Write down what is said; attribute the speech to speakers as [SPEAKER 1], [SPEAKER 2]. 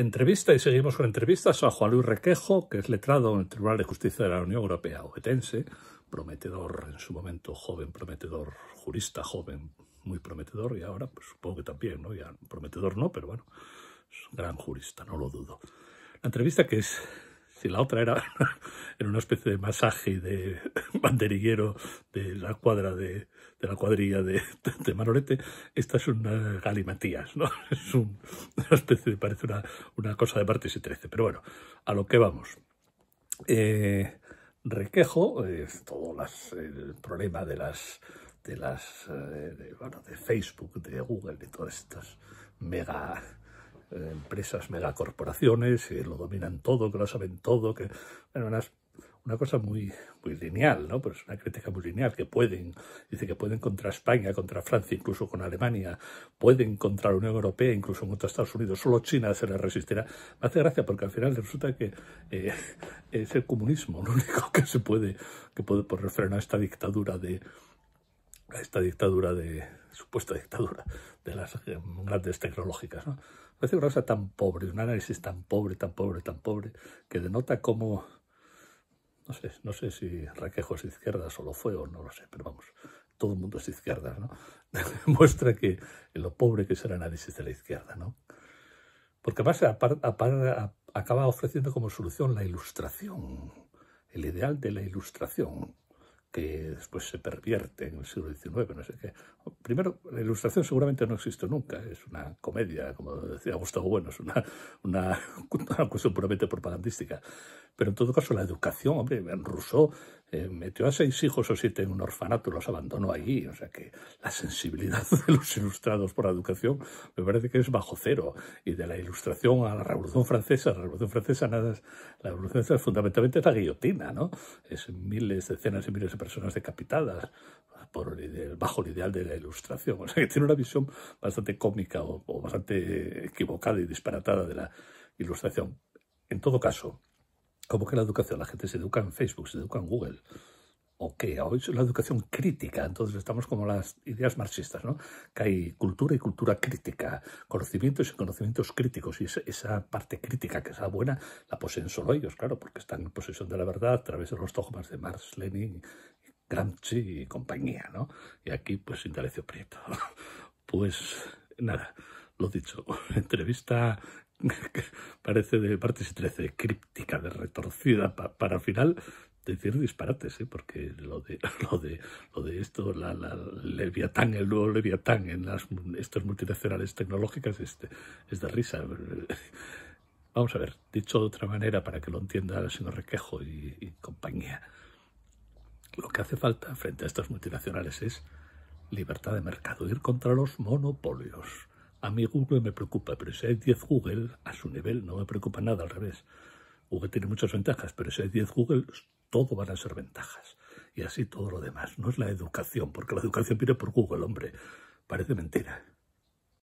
[SPEAKER 1] Entrevista y seguimos con entrevistas a Juan Luis Requejo, que es letrado en el Tribunal de Justicia de la Unión Europea, obetense, prometedor en su momento, joven prometedor, jurista joven, muy prometedor, y ahora pues, supongo que también, ¿no? Ya prometedor no, pero bueno, es un gran jurista, no lo dudo. La entrevista que es si la otra era, en una especie de masaje de banderillero de la cuadra de, la cuadrilla de, de, Manolete, esta es una galimatías, ¿no? Es una especie, parece una, cosa de martes y trece. Pero bueno, a lo que vamos. Eh, requejo, eh, todo el problema de las de las eh, de, de Facebook, de Google, de todas estas mega empresas, megacorporaciones, que lo dominan todo, que lo saben todo, que bueno, una cosa muy, muy lineal, ¿no? Pero es una crítica muy lineal, que pueden, dice que pueden contra España, contra Francia, incluso con Alemania, pueden contra la Unión Europea, incluso contra Estados Unidos, solo China se les resistirá. Me hace gracia porque al final resulta que eh, es el comunismo lo único que se puede, que puede por freno a esta dictadura de, esta dictadura de supuesta dictadura de las grandes tecnológicas. ¿no? Parece una cosa tan pobre, un análisis tan pobre, tan pobre, tan pobre, que denota cómo, no sé, no sé si Raquejo es izquierda, lo fue o no lo sé, pero vamos, todo el mundo es izquierda, ¿no? Muestra que lo pobre que es el análisis de la izquierda, ¿no? Porque además acaba ofreciendo como solución la ilustración, el ideal de la ilustración que después se pervierte en el siglo XIX, no sé qué. Primero, la ilustración seguramente no existe nunca, es una comedia, como decía Gustavo Bueno, es una, una, cuestión puramente propagandística. Pero en todo caso, la educación, hombre, Rousseau eh, metió a seis hijos o siete en un orfanato, los abandonó allí. O sea que la sensibilidad de los ilustrados por la educación me parece que es bajo cero. Y de la ilustración a la Revolución Francesa, la Revolución Francesa nada, la Revolución Francesa fundamentalmente es la guillotina, ¿no? Es miles, decenas y miles de personas decapitadas por el, bajo el ideal de la ilustración. O sea que tiene una visión bastante cómica o bastante equivocada y disparatada de la ilustración. En todo caso, ¿Cómo que la educación? La gente se educa en Facebook, se educa en Google. ¿O qué? Hoy es la educación crítica, entonces estamos como las ideas marxistas, ¿no? Que hay cultura y cultura crítica, conocimientos y conocimientos críticos, y esa, parte crítica que es la buena la poseen solo ellos, claro, porque están en posesión de la verdad a través de los dogmas de Marx, Lenin, Gramsci y compañía, ¿no? Y aquí, pues, Indalecio Prieto. pues, nada, lo dicho, entrevista parece de parte 13, críptica, de retorcida, para final decir disparates, ¿eh? porque lo de, lo de, lo de esto, la, Leviatán, el nuevo Leviatán en las, estas multinacionales tecnológicas es de, es de risa. Vamos a ver, dicho de otra manera, para que lo entienda el señor Requejo y, y compañía, lo que hace falta frente a estas multinacionales es libertad de mercado, ir contra los monopolios a mí Google me preocupa, pero si hay 10 Google, a su nivel no me preocupa nada, al revés. Google tiene muchas ventajas, pero si hay 10 Google, todo van a ser ventajas. Y así todo lo demás. No es la educación, porque la educación viene por Google, hombre. Parece mentira.